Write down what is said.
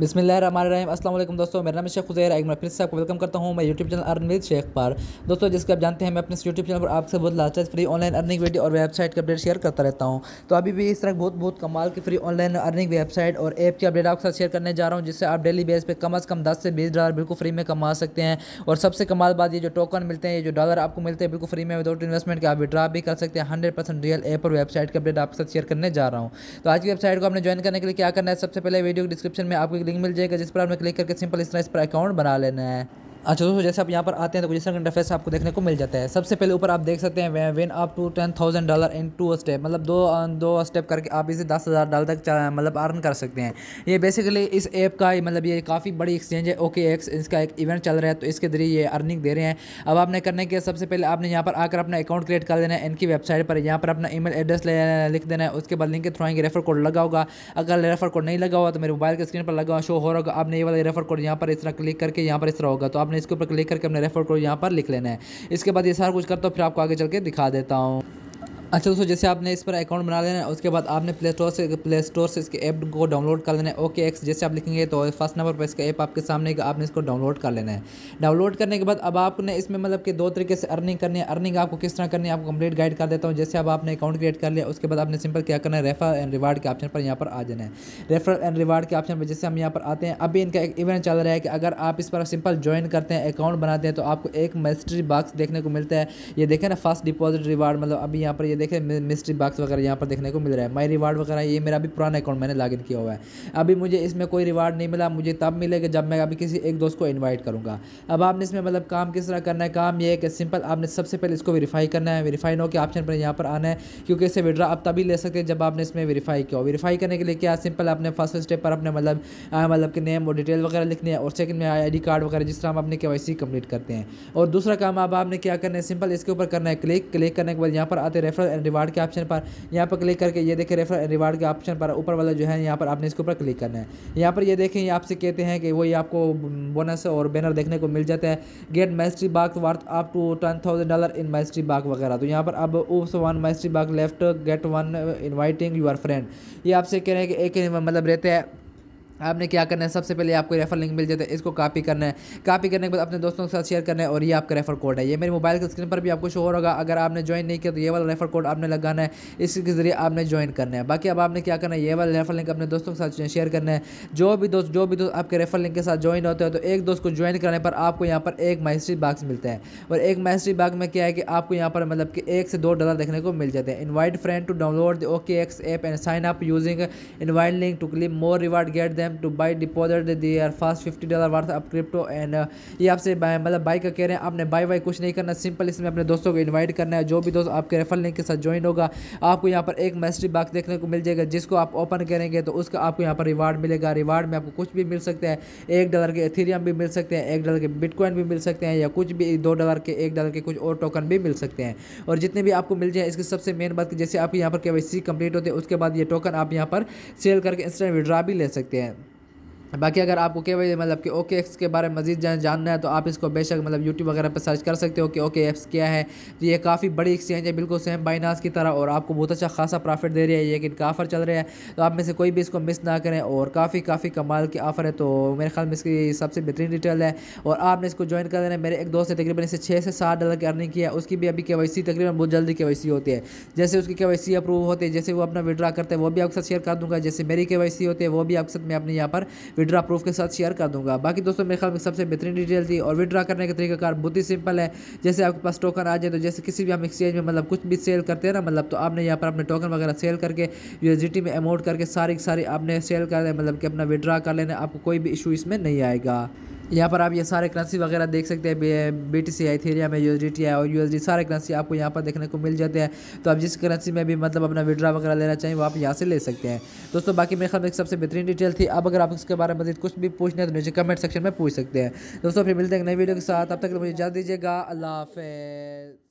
बिसमिल्ल अस्सलाम दोस्तों मेरा नाम शेख खुजैर एक बार फिर से आपको वेलकम करता हूँ मैं YouTube channel earn with Shaikh पर दोस्तों जिसके आप जानते हैं मैं अपने यूट्यूब चैनल पर आपसे बहुत लाचार्ज फ्री ऑनलाइन अर्निंग वीडियो और वेबसाइट की अपडेट शेयर करता रहता हूँ तो अभी भी इस तरह बहुत बहुत कमाल की फ्री ऑनलाइन अर्निंग वेबसाइट और ऐप की अपडेट आपके साथ शेयर करने जा रहा हूँ जिससे आप डेली बेस पर कम अज़ कम दस से बीस डॉलर बिल्कुल फ्री में कमा सकते हैं और सबसे कमाल बात ये जो टोकन मिलते हैं ये जो डॉलर आपको मिलते हैं बिल्कुल फ्री में विदाउट इन्वेस्टमेंट के आप विड्रा भी कर सकते हैं हंड्रेड परसेंट रियल ऐप और वेबसाइट की अपडेट आपके साथ शेयर करने जा रहा हूँ तो आज की वेबसाइट को आपने ज्वाइन करने के लिए क्या करना है सबसे पहले वीडियो डिस्क्रिप्शन में आपको लिंक मिल जाएगा जिस पर आपने क्लिक करके सिंपल इस तरह इस पर अकाउंट बना लेना है अच्छा दोस्तों जैसे आप यहाँ पर आते हैं तो कुछ इस इंटरफेस आपको देखने को मिल जाता है सबसे पहले ऊपर आप देख सकते हैं win up to ten thousand dollar in two step मतलब दो दो स्टेप करके आप इसे दस हज़ार डॉलर तक मतलब अर्न कर सकते हैं ये बेसिकली इस ऐप का ही मतलब ये काफ़ी बड़ी एक्सचेंज है ओके एक्स इसका एक इवेंट चल रहा है तो इसके जरिए ये अर्निंग दे रहे हैं अब आपने करने के सबसे पहले आपने यहाँ पर आकर अपना अकाउंट क्रिएट कर देना है इनकी वेबसाइट पर यहाँ पर अपना ई एड्रेस लिख देना है उसके बाद लिंक के थ्रू आएंगे रेफर कोड लगा होगा अगर रेफर कोड नहीं लगा हुआ तो मेरे मोबाइल के स्क्रीन पर लगा हुआ शो हो रहा होगा आपने ये वाला रेफर कोड यहाँ पर इस तरह क्लिक करके यहाँ पर इस तरह होगा तो आप आपने इसके ऊपर क्लिक करके अपने रेफर कोड यहाँ पर लिख लेना है इसके बाद ये सारा कुछ करता हूँ फिर आपको आगे चल के दिखा देता हूँ अच्छा दोस्तों जैसे आपने इस पर अकाउंट बना लेना है उसके बाद आपने प्ले स्टोर से प्ले स्टोर से इसके ऐप को डाउनलोड कर लेना है ओके एक्स जैसे आप लिखेंगे तो फर्स्ट नंबर पर इसका ऐप आपके सामने का आपने इसको डाउनलोड कर लेना है डाउनलोड करने के बाद अब आपने इसमें मतलब कि दो तरीके से अर्निंग करनी है अर्निंग आपको किस तरह करनी है आपको कंप्लीट गाइड कर देता हूँ जैसे अब आपने अकाउंट क्रिएट कर लिया उसके बाद आपने सिंपल क्या करना है रेफर एंड रिवार्ड के ऑप्शन पर यहाँ पर आ जाना है रेफर एंड रिवार्ड के ऑप्शन पर जैसे हम यहाँ पर आते हैं अभी इनका एक इवेंट चल रहा है कि अगर आप इस पर सिंपल ज्वाइन करते हैं अकाउंट बनाते हैं तो आपको एक मेस्ट्री बॉक्स देखने को मिलता है ये देखें ना फर्स्ट डिपॉजिट रिवार्ड मतलब अभी यहाँ पर देखें मिस्ट्री बॉक्स वगैरह यहाँ पर देखने को मिल रहा है माई रिवार्ड वगैरह ये मेरा अभी पुराना अकाउंट मैंने लॉगिन किया हुआ है अभी मुझे इसमें कोई रिवार्ड नहीं मिला मुझे तब मिलेगा जब मैं अभी किसी एक दोस्त को इन्वाइट करूँगा अब आपने इसमें मतलब काम किस तरह करना है काम ये है कि सिंपल आपने सबसे पहले इसको वेरीफाई करना है वेरीफाई नो के ऑप्शन पर यहाँ पर आना है क्योंकि इसे विड्रा आप तभी ले सकते हैं जब आपने इसमें वेरीफाई किया वेरीफाई करने के लिए क्या सिंपल आपने फर्स्ट स्टेप पर अपने मतलब मतलब कि नेम और डिटेल वगैरह लिखनी है और सेकंड में आई कार्ड वगैरह जिस तरह हम अपने के कंप्लीट करते हैं और दूसरा काम अब आपने क्या करना है सिंपल इसके ऊपर करना है क्लिक क्लिक करने के बाद यहाँ पर आते रेफरल रिवार्ड के ऑप्शन पर यहाँ पर क्लिक करके ये देखें रेफर रिवार्ड के ऑप्शन पर ऊपर वाला जो है यहाँ पर आपने इसके ऊपर क्लिक करना है यहाँ पर ये देखें आपसे कहते हैं कि वही आपको बोनस और बैनर देखने को मिल जाता है get mystery bag worth up to ten thousand dollar in mystery bag वगैरह तो यहाँ पर अब उस one mystery bag left get one inviting your friend ये आपसे कह रहे हैं कि एक मतलब रहते हैं आपने क्या करना है सबसे पहले आपको रेफर लिंक मिल जाता है इसको कॉपी करना है कॉपी करने के बाद अपने दोस्तों के साथ शेयर करना है और ये आपका रेफर कोड है ये मेरे मोबाइल के स्क्रीन पर भी आपको शो हो रहा अगर आपने ज्वाइन नहीं किया तो ये वाला रेफर कोड आपने लगाना है इसके ज़रिए आपने ज्वाइन करना है बाकी अब आपने क्या करना है ये वाला रेफर लिंक अपने दोस्तों के साथ शेयर करना है जो भी दोस्त जो भी दोस्त आपके रेफर लिंक के साथ ज्वाइन होते हैं तो एक दोस्त को ज्वाइन करने पर आपको यहाँ पर एक माइस्ट्री बाक्स मिलता है और एक माइस्ट्री बाग में क्या है कि आपको यहाँ पर मतलब कि एक से दो डॉलर देखने को मिल जाते हैं invite friend to download the OKX app and sign up using invite link to clip more reward get them time to buy deposit they are fast fifty dollar worth up crypto and ये आपसे मतलब by का कह रहे हैं आपने by Y कुछ नहीं करना सिंपल इसमें अपने दोस्तों को इन्वाइट करना है जो भी दोस्त आपके रेफर लिंक के साथ ज्वाइन होगा आपको यहाँ पर एक मैस्ट्री बाग देखने को मिल जाएगा जिसको आप ओपन करेंगे तो उसका आपको यहाँ पर रिवार्ड मिलेगा रिवार्ड में आपको कुछ भी मिल सकते हैं एक डॉलर के एथीरियम भी मिल सकते हैं एक डॉलर के बिटकॉइन भी मिल सकते हैं या कुछ भी दो डॉलर के एक डॉलर के कुछ और टोकन भी मिल सकते हैं और जितने भी आपको मिल जाए इसकी सबसे मेन बात जैसे आप यहाँ पर के वाई कंप्लीट होते हैं उसके बाद ये टोकन आप यहाँ पर सेल करके इंस्टेंट विड्रा भी ले सकते हैं बाकी अगर आपको के वाई मतलब कि ओके एक्स के बारे में मजीद जानना है तो आप इसको बेशक मतलब यूट्यूब वगैरह पर सर्च कर सकते हो कि ओके एप्स क्या है तो ये काफ़ी बड़ी एक्सचेंज है बिल्कुल सेम बाइनास की तरह और आपको बहुत अच्छा खासा प्रॉफिट दे रही है लेकिन इनका ऑफ़र चल रहा है तो आप में से कोई भी इसको मिस ना करें और काफ़ी काफ़ी कमाल की ऑफ़र है तो मेरे ख्याल में इसकी सबसे बेहतरीन डिटेल है और आपने इसको ज्वाइन कर देना मेरे एक दोस्त ने तकरीबन इसे छः से सात डॉलर की अर्निंग की है उसकी भी अभी के वाई सी तकरीबन बहुत जल्दी के वाई सी होती है जैसे उसकी के वाई सी अप्रूव होती है जैसे वो अपना विड्रा करते हैं वो भी आपके साथ शेयर कर दूँगा जैसे मेरी के वाई सी होती है वो भी आपके साथ मैं अपने यहाँ पर विड्रा प्रूफ के साथ शेयर कर दूंगा बाकी दोस्तों मेरे ख्याल में सबसे बेहतरीन डिटेल थी और विड्रा करने का तरीकाकार बहुत ही सिंपल है जैसे आपके पास टोकन आ जाए तो जैसे किसी भी हम एक्सचेंज में मतलब कुछ भी सेल करते हैं ना मतलब तो आपने यहाँ पर अपने टोकन वगैरह सेल करके यूएसडीटी में अमाउंट करके सारी सारी आपने सेल कर मतलब कि अपना विड्रा कर लेना आपको कोई भी इशू इसमें नहीं आएगा यहाँ पर आप ये सारे करेंसी वगैरह देख सकते हैं बी टी सी आई थी में यू एस डी टी आई और यू एस डी सारे करेंसी आपको यहाँ पर देखने को मिल जाते हैं तो आप जिस करेंसी में भी मतलब अपना विड्रा वगैरह लेना चाहिए वो आप यहाँ से ले सकते हैं दोस्तों बाकी मेरे ख्याल में सबसे बेहतरीन डिटेल थी अब अगर आप उसके बारे में कुछ भी पूछना है तो मुझे कमेंट सेक्शन में पूछ सकते हैं दोस्तों फिर मिलते हैं नई वीडियो के साथ अब तक मुझे जान दीजिएगा अल्लाह हाफ